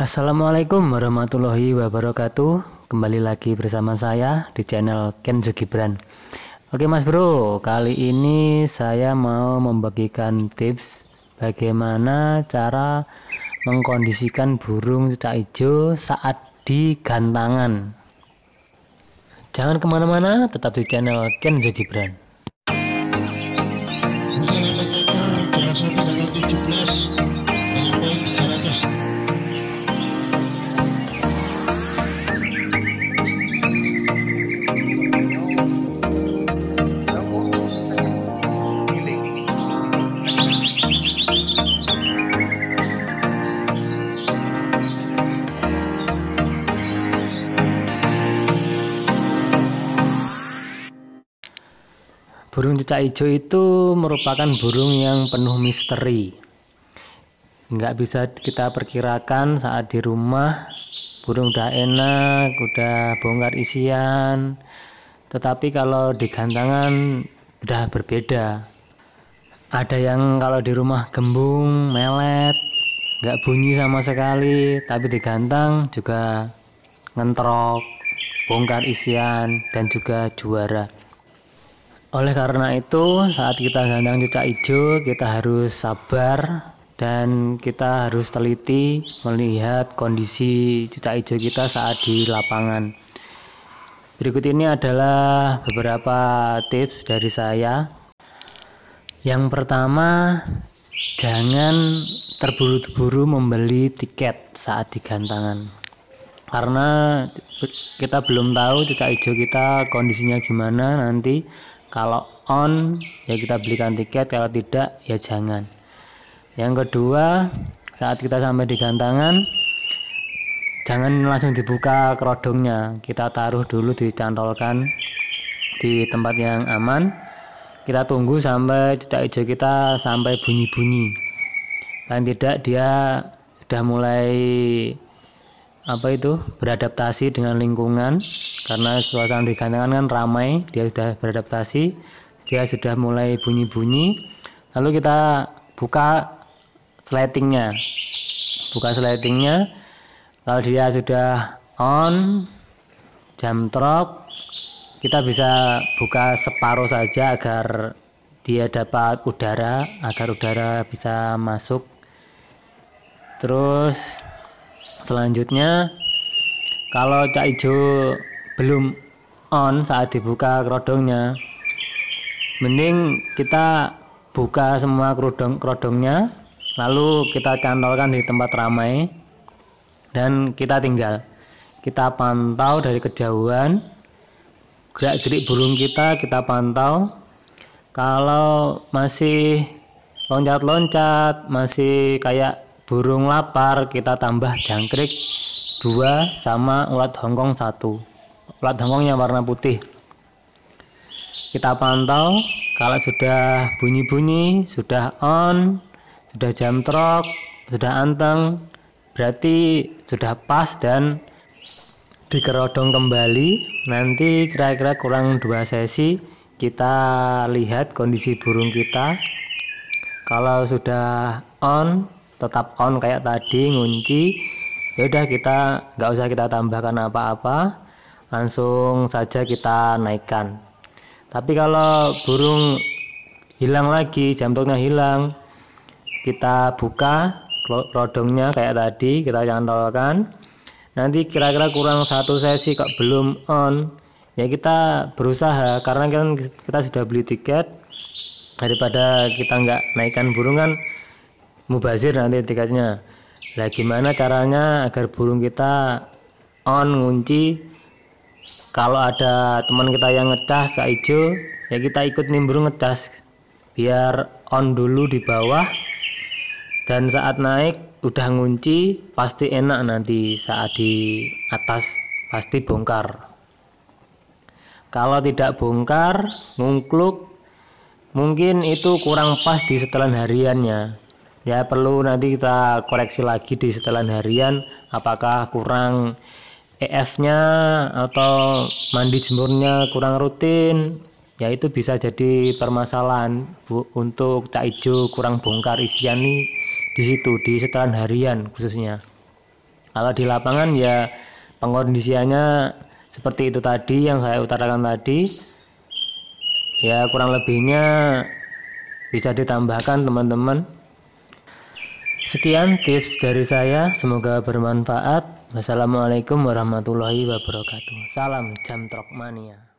Assalamualaikum warahmatullahi wabarakatuh. Kembali lagi bersama saya di channel Kenzo Gibran. Oke Mas Bro, kali ini saya mau membagikan tips bagaimana cara mengkondisikan burung cucak hijau saat digantangan. Jangan kemana-mana, tetap di channel Kenzo Gibran. Burung cicak hijau itu merupakan burung yang penuh misteri. Nggak bisa kita perkirakan saat di rumah, burung udah enak, udah bongkar isian. Tetapi kalau di gantangan udah berbeda. Ada yang kalau di rumah gembung, melet, nggak bunyi sama sekali, tapi di gantang juga ngentrok, bongkar isian, dan juga juara. Oleh karena itu, saat kita gandang cicak hijau, kita harus sabar dan kita harus teliti melihat kondisi cicak hijau kita saat di lapangan. Berikut ini adalah beberapa tips dari saya. Yang pertama, jangan terburu-buru membeli tiket saat digantangan Karena kita belum tahu cicak hijau kita kondisinya gimana nanti kalau on ya kita belikan tiket kalau tidak ya jangan yang kedua saat kita sampai di gantangan jangan langsung dibuka kerodongnya kita taruh dulu dicantolkan di tempat yang aman kita tunggu sampai cetak hijau kita sampai bunyi-bunyi dan tidak dia sudah mulai apa itu beradaptasi dengan lingkungan karena suasana di kandangan kan ramai dia sudah beradaptasi dia sudah mulai bunyi-bunyi lalu kita buka slatingnya buka slatingnya kalau dia sudah on jam trok kita bisa buka separuh saja agar dia dapat udara agar udara bisa masuk terus selanjutnya kalau cak ijo belum on saat dibuka kerodongnya mending kita buka semua kerodong kerodongnya lalu kita cantolkan di tempat ramai dan kita tinggal kita pantau dari kejauhan gerak gerik burung kita kita pantau kalau masih loncat loncat masih kayak burung lapar kita tambah jangkrik dua sama ulat hongkong satu. ulat hongkong yang warna putih kita pantau kalau sudah bunyi-bunyi sudah on sudah jam trok sudah anteng berarti sudah pas dan dikerodong kembali nanti kira-kira kurang dua sesi kita lihat kondisi burung kita kalau sudah on tetap on kayak tadi ngunci ya udah kita nggak usah kita tambahkan apa-apa langsung saja kita naikkan tapi kalau burung hilang lagi jam jantungnya hilang kita buka rodongnya kayak tadi kita jangan cantolkan nanti kira-kira kurang satu sesi kok belum on ya kita berusaha karena kan kita sudah beli tiket daripada kita nggak naikkan burung kan mubazir nanti tiketnya lah gimana caranya agar burung kita on ngunci kalau ada teman kita yang ngecas cak hijau ya kita ikut nimbrung ngecas biar on dulu di bawah dan saat naik udah ngunci pasti enak nanti saat di atas pasti bongkar kalau tidak bongkar ngungkluk mungkin itu kurang pas di setelan hariannya ya perlu nanti kita koreksi lagi di setelan harian apakah kurang EF-nya atau mandi jemurnya kurang rutin ya itu bisa jadi permasalahan bu, untuk cak hijau kurang bongkar isian nih di situ di setelan harian khususnya kalau di lapangan ya pengkondisiannya seperti itu tadi yang saya utarakan tadi ya kurang lebihnya bisa ditambahkan teman-teman Sekian tips dari saya, semoga bermanfaat. Wassalamualaikum warahmatullahi wabarakatuh. Salam jam trok mania.